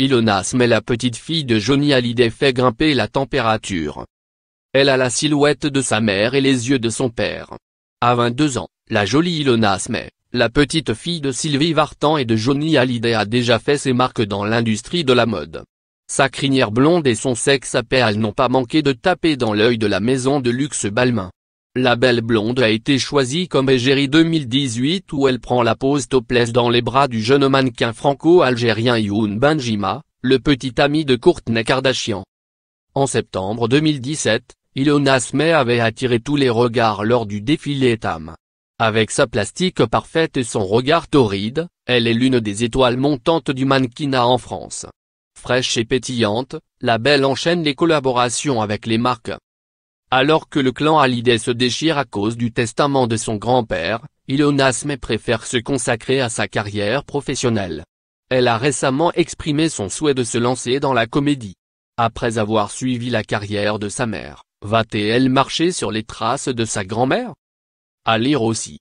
Ilona Smet la petite fille de Johnny Hallyday fait grimper la température. Elle a la silhouette de sa mère et les yeux de son père. À 22 ans, la jolie Ilona mais la petite fille de Sylvie Vartan et de Johnny Hallyday a déjà fait ses marques dans l'industrie de la mode. Sa crinière blonde et son sexe à perles n'ont pas manqué de taper dans l'œil de la maison de luxe Balmain. La Belle Blonde a été choisie comme égérie 2018 où elle prend la pose topless dans les bras du jeune mannequin franco-algérien Youn Benjima, le petit ami de Courtney Kardashian. En septembre 2017, Ilona Smey avait attiré tous les regards lors du défilé TAM. Avec sa plastique parfaite et son regard torride, elle est l'une des étoiles montantes du mannequinat en France. Fraîche et pétillante, la belle enchaîne les collaborations avec les marques. Alors que le clan Hallyday se déchire à cause du testament de son grand-père, Ilonasme préfère se consacrer à sa carrière professionnelle. Elle a récemment exprimé son souhait de se lancer dans la comédie. Après avoir suivi la carrière de sa mère, va-t-elle marcher sur les traces de sa grand-mère À lire aussi.